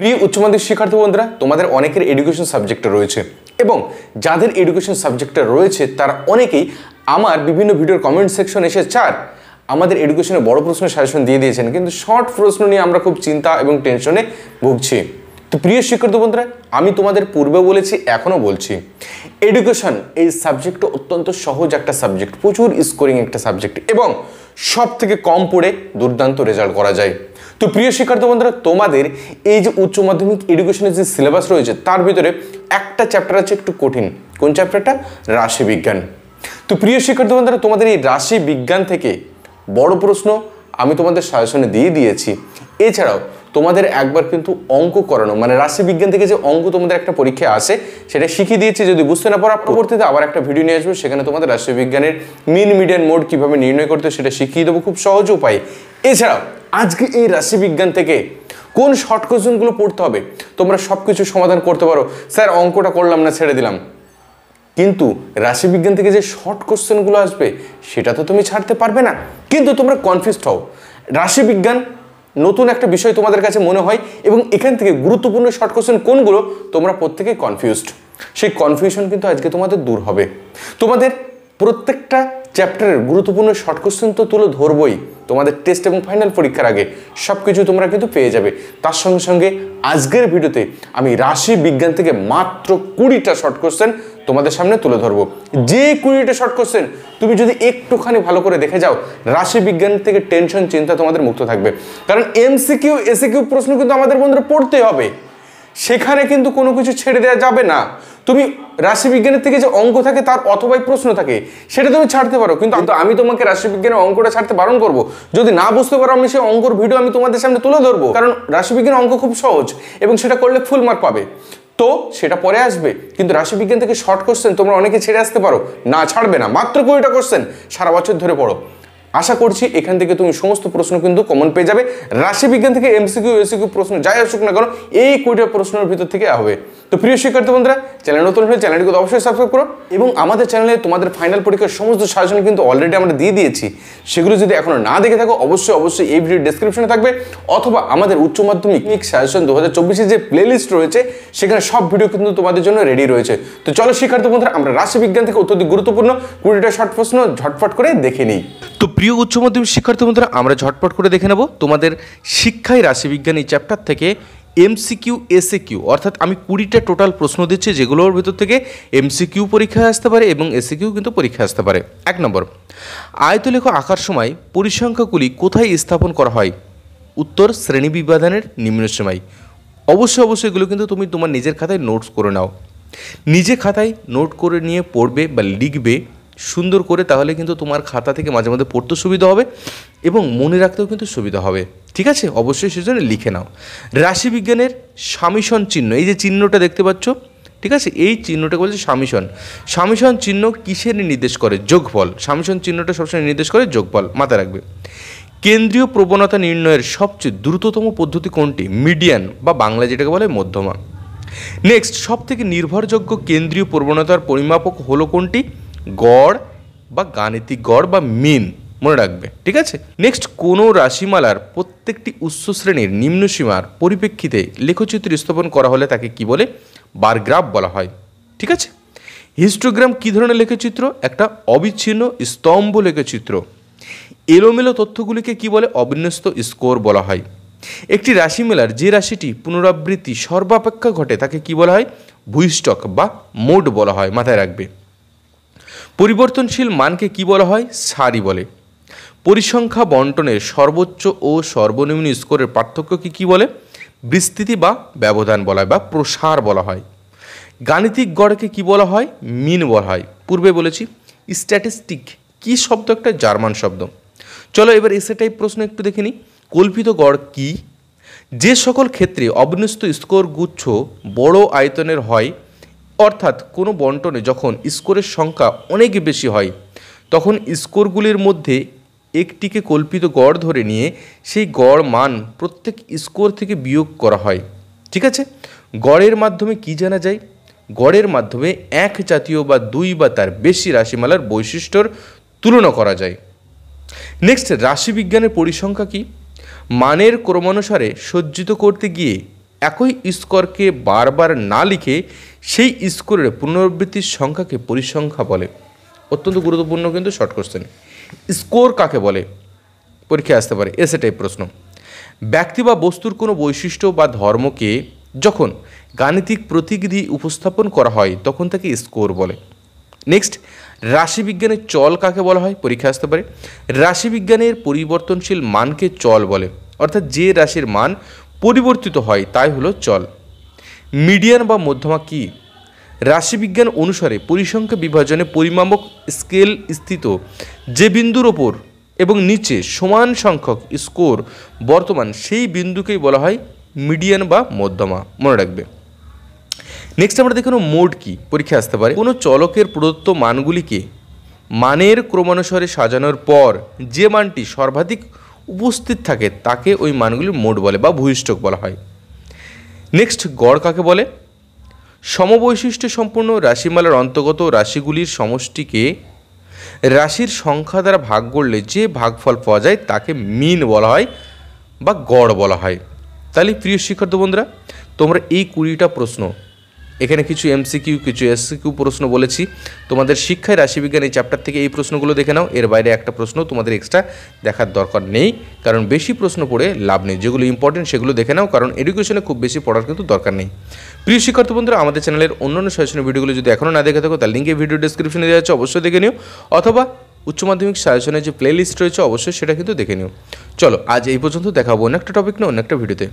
প্রিয় উচ্চমাধ্যমিক শিক্ষার্থী বন্ধুরা তোমাদের অনেকের এডুকেশন সাবজেক্ট রয়েছে এবং যাদের এডুকেশন সাবজেক্টটা রয়েছে তারা অনেকেই আমার বিভিন্ন ভিডিওর কমেন্ট সেকশন এসে চার আমাদের এডুকেশনে বড় প্রশ্নের সাজেশন দিয়ে দিয়েছেন কিন্তু শর্ট প্রশ্ন নিয়ে আমরা খুব চিন্তা এবং টেনশনে ভুগছি তো প্রিয় শিক্ষার্থী বন্ধুরা আমি তোমাদের পূর্বে বলেছি এখনও বলছি এডুকেশন এই সাবজেক্টটা অত্যন্ত সহজ একটা সাবজেক্ট প্রচুর স্কোরিং একটা সাবজেক্ট এবং সব থেকে কম পড়ে দুর্দান্ত রেজাল্ট করা যায় তো প্রিয় শিক্ষার্থী বন্ধুরা তোমাদের এই যে উচ্চ মাধ্যমিক এডুকেশনের যে সিলেবাস রয়েছে তার ভিতরে একটা চ্যাপ্টার আছে একটু কঠিন কোন চ্যাপ্টারটা রাশি বিজ্ঞান তো প্রিয় শিক্ষার্থী বন্ধুরা তোমাদের এই রাশি বিজ্ঞান থেকে বড় প্রশ্ন আমি তোমাদের সাজেশনে দিয়ে দিয়েছি এছাড়াও তোমাদের একবার কিন্তু অঙ্ক করানো মানে রাশিবিজ্ঞান থেকে যে অঙ্ক তোমাদের একটা পরীক্ষা আসে সেটা শিখিয়ে দিয়েছি যদি বুঝতে না পারো পরবর্তীতে আবার একটা ভিডিও নিয়ে আসবো সেখানে তোমাদের রাশিবিজ্ঞানের মিন মিডিয়ান মোড কীভাবে নির্ণয় করতে সেটা শিখিয়ে দেবো খুব সহজ উপায় এছাড়াও আজকে এই রাশিবিজ্ঞান থেকে কোন শর্ট কোয়েশনগুলো পড়তে হবে তোমরা সব কিছু সমাধান করতে পারো স্যার অঙ্কটা করলাম না ছেড়ে দিলাম কিন্তু রাশিবিজ্ঞান থেকে যে শর্ট কোশ্চেনগুলো আসবে সেটা তো তুমি ছাড়তে পারবে না কিন্তু তোমরা কনফিউজড হও রাশিবিজ্ঞান নতুন একটা বিষয় তোমাদের কাছে মনে হয় এবং এখান থেকে গুরুত্বপূর্ণ শর্ট কোশ্চেন কোনগুলো তোমরা প্রত্যেকেই কনফিউজড সেই কনফিউশন কিন্তু আজকে তোমাদের দূর হবে তোমাদের প্রত্যেকটা চ্যাপ্টারের গুরুত্বপূর্ণ শর্ট কোশ্চেন তো তুলে ধরবই তোমাদের টেস্ট এবং ফাইনাল পরীক্ষার আগে সব কিছু তোমরা কিন্তু পেয়ে যাবে তার সঙ্গে সঙ্গে আজকের ভিডিওতে আমি রাশি বিজ্ঞান থেকে মাত্র কুড়িটা শর্ট কোশ্চেন তোমাদের সামনে তুলে ধরবো যে কুড়িটা শর্ট কোশ্চেন তুমি যদি একটুখানি ভালো করে দেখে যাও রাশি বিজ্ঞান থেকে টেনশন চিন্তা তোমাদের মুক্ত থাকবে কারণ এমসিকিউ এসিকিউ প্রশ্ন কিন্তু আমাদের বন্ধুরা পড়তে হবে সেখানে কিন্তু কোনো কিছু ছেড়ে দেওয়া যাবে না তুমি রাশিবিজ্ঞানের থেকে যে অঙ্ক থাকে তার অথবাই প্রশ্ন থাকে সেটা তুমি ছাড়তে পারো কিন্তু আমি তোমাকে রাশিবিজ্ঞানের অঙ্কটা ছাড়তে বারণ করব যদি না বুঝতে পারো আমি সেই অঙ্কর ভিডিও আমি তোমাদের সামনে তুলে ধরবো কারণ রাশিবিজ্ঞানের অঙ্ক খুব সহজ এবং সেটা করলে ফুল মার্ক পাবে তো সেটা পরে আসবে কিন্তু রাশিবিজ্ঞান থেকে শর্ট কোশ্চেন তোমরা অনেকে ছেড়ে আসতে পারো না ছাড়বে না মাত্র কুড়িটা কোশ্চেন সারা বছর ধরে পড়ো আশা করছি এখান থেকে তুমি সমস্ত প্রশ্ন কিন্তু কমন পেয়ে যাবে রাশি বিজ্ঞান থেকে এমসিকিউ এসিকিউ প্রশ্ন যাই আসুক না কেন এই কুড়িটা প্রশ্নের ভিতর থেকে হবে তো প্রিয় শিক্ষার্থী বন্ধুরা চ্যানেল নতুন হলে কিন্তু অবশ্যই সাবস্ক্রাইব করো এবং আমাদের চ্যানেলে তোমাদের ফাইনাল পরীক্ষার সমস্ত সাজেশন কিন্তু অলরেডি আমরা দিয়ে দিয়েছি সেগুলো যদি এখনো না দেখে থাকো অবশ্যই অবশ্যই এই ভিডিও ডিসক্রিপশনে থাকবে অথবা আমাদের উচ্চ মাধ্যমিক সাজেশন দু হাজার যে প্লেলিস্ট রয়েছে সেখানে সব ভিডিও কিন্তু তোমাদের জন্য রেডি রয়েছে তো চলো শিক্ষার্থী বন্ধুরা আমরা বিজ্ঞান থেকে অত্যন্ত গুরুত্বপূর্ণ কুড়িটা শর্ট প্রশ্ন ঝটফট করে দেখে নিই তো প্রিয় উচ্চ মাধ্যমিক শিক্ষার্থী বন্ধুরা আমরা ঝটপট করে দেখে নেব তোমাদের শিক্ষায় রাশিবিজ্ঞান এই চ্যাপ্টার থেকে এমসিকিউ এসএ কিউ অর্থাৎ আমি কুড়িটা টোটাল প্রশ্ন দিচ্ছি যেগুলোর ভেতর থেকে এমসিকিউ পরীক্ষায় আসতে পারে এবং এসএ কিউ কিন্তু পরীক্ষায় আসতে পারে এক নম্বর আয়তলেখ আঁকার সময় পরিসংখ্যাগুলি কোথায় স্থাপন করা হয় উত্তর শ্রেণী বিভাদানের নিম্ন সময় অবশ্যই অবশ্যই এগুলো কিন্তু তুমি তোমার নিজের খাতায় নোটস করে নাও নিজে খাতায় নোট করে নিয়ে পড়বে বা লিখবে সুন্দর করে তাহলে কিন্তু তোমার খাতা থেকে মাঝে মাঝে পড়তে সুবিধা হবে এবং মনে রাখতেও কিন্তু সুবিধা হবে ঠিক আছে অবশ্যই সেজন্য লিখে নাও রাশিবিজ্ঞানের সামিশন চিহ্ন এই যে চিহ্নটা দেখতে পাচ্ছ ঠিক আছে এই চিহ্নটা বলছে সামিশন সামিশন চিহ্ন কিসের নির্দেশ করে যোগফল সামিশন চিহ্নটা সবসময় নির্দেশ করে যোগফল মাথায় রাখবে কেন্দ্রীয় প্রবণতা নির্ণয়ের সবচেয়ে দ্রুততম পদ্ধতি কোনটি মিডিয়ান বা বাংলা যেটাকে বলে মধ্যমা নেক্সট সবথেকে নির্ভরযোগ্য কেন্দ্রীয় প্রবণতার পরিমাপক হলো কোনটি গড় বা গাণিতিক গড় বা মিন মনে রাখবে ঠিক আছে নেক্সট কোন রাশিমালার প্রত্যেকটি উচ্চ শ্রেণীর নিম্ন সীমার পরিপ্রেক্ষিতে লেখচিত্র স্থাপন করা হলে তাকে কি বলে বারগ্রাফ বলা হয় ঠিক আছে হিস্টোগ্রাম কী ধরনের লেখচিত্র একটা অবিচ্ছিন্ন স্তম্ভ লেখচিত্র এলোমেলো তথ্যগুলিকে কি বলে অবিন্যস্ত স্কোর বলা হয় একটি রাশিমেলার যে রাশিটি পুনরাবৃত্তি সর্বাপেক্ষা ঘটে তাকে কি বলা হয় ভূইস্টক বা মোড বলা হয় মাথায় রাখবে পরিবর্তনশীল মানকে কি বলা হয় সারি বলে পরিসংখ্যা বন্টনের সর্বোচ্চ ও সর্বনিম্ন স্কোরের পার্থক্যকে কি বলে বিস্তৃতি বা ব্যবধান বলা হয় বা প্রসার বলা হয় গাণিতিক গড়কে কি বলা হয় মিন বলা হয় পূর্বে বলেছি স্ট্যাটিস্টিক কি শব্দ একটা জার্মান শব্দ চলো এবার এসে টাইপ প্রশ্ন একটু দেখে নিই কল্পিত গড় কি যে সকল ক্ষেত্রে অবিন্যস্ত স্কোর গুচ্ছ বড় আয়তনের হয় অর্থাৎ কোনো বন্টনে যখন স্কোরের সংখ্যা অনেক বেশি হয় তখন স্কোরগুলির মধ্যে একটিকে কল্পিত গড় ধরে নিয়ে সেই গড় মান প্রত্যেক স্কোর থেকে বিয়োগ করা হয় ঠিক আছে গড়ের মাধ্যমে কি জানা যায় গড়ের মাধ্যমে এক জাতীয় বা দুই বা তার বেশি রাশিমালার বৈশিষ্ট্যর তুলনা করা যায় নেক্সট রাশিবিজ্ঞানের পরিসংখ্যা কি মানের ক্রমানুসারে সজ্জিত করতে গিয়ে একই স্কোরকে বারবার না লিখে সেই স্কোরের পুনরাবৃত্তির সংখ্যাকে পরিসংখ্যা বলে অত্যন্ত গুরুত্বপূর্ণ কিন্তু শর্ট কোশ্চেন স্কোর কাকে বলে পরীক্ষায় আসতে পারে এসে টাইপ প্রশ্ন ব্যক্তি বা বস্তুর কোনো বৈশিষ্ট্য বা ধর্মকে যখন গাণিতিক প্রতীক দিয়ে উপস্থাপন করা হয় তখন তাকে স্কোর বলে নেক্সট রাশিবিজ্ঞানের চল কাকে বলা হয় পরীক্ষা আসতে পারে রাশিবিজ্ঞানের পরিবর্তনশীল মানকে চল বলে অর্থাৎ যে রাশির মান পরিবর্তিত হয় তাই হলো চল মিডিয়ান বা মধ্যমা কি রাশিবিজ্ঞান অনুসারে পরিসংখ্যা বিভাজনে পরিমাপক স্কেল স্থিত যে বিন্দুর ওপর এবং নিচে সমান সংখ্যক স্কোর বর্তমান সেই বিন্দুকেই বলা হয় মিডিয়ান বা মধ্যমা মনে রাখবে নেক্সট আমরা দেখে মোড কি পরীক্ষা আসতে পারে কোনো চলকের প্রদত্ত মানগুলিকে মানের ক্রমানুসারে সাজানোর পর যে মানটি সর্বাধিক উপস্থিত থাকে তাকে ওই মানগুলি মোট বলে বা ভূষ্টক বলা হয় নেক্সট গড় কাকে বলে সমবৈশিষ্ট্য সম্পূর্ণ রাশিমালার অন্তর্গত রাশিগুলির সমষ্টিকে রাশির সংখ্যা দ্বারা ভাগ করলে যে ভাগফল পাওয়া যায় তাকে মিন বলা হয় বা গড় বলা হয় তাহলে প্রিয় শিক্ষার্থী বন্ধুরা তোমরা এই কুড়িটা প্রশ্ন এখানে কিছু এমসিকিউ কিছু এসসিকিউ প্রশ্ন বলেছি তোমাদের শিক্ষায় রাশিবিজ্ঞান এই চ্যাপ্টার থেকে এই প্রশ্নগুলো দেখে নাও এর বাইরে একটা প্রশ্ন তোমাদের এক্সট্রা দেখার দরকার নেই কারণ বেশি প্রশ্ন পড়ে লাভ নেই যেগুলো ইম্পর্টেন্ট সেগুলো দেখে নাও কারণ এডুকেশনে খুব বেশি পড়ার কিন্তু দরকার নেই প্রিয় শিক্ষার্থী বন্ধুরা আমাদের চ্যানেলের অন্যান্য শৈশনের ভিডিওগুলো যদি এখনও না দেখে থাকো তার লিঙ্কে ভিডিও ডিসক্রিপশনে দেওয়া হচ্ছে অবশ্যই দেখে নিও অথবা উচ্চ মাধ্যমিক সাজেশনের যে প্লেলিস্ট রয়েছে অবশ্যই সেটা কিন্তু দেখে নিও চলো আজ এই পর্যন্ত দেখাবো অন্য একটা টপিক নিয়ে অন্য একটা ভিডিওতে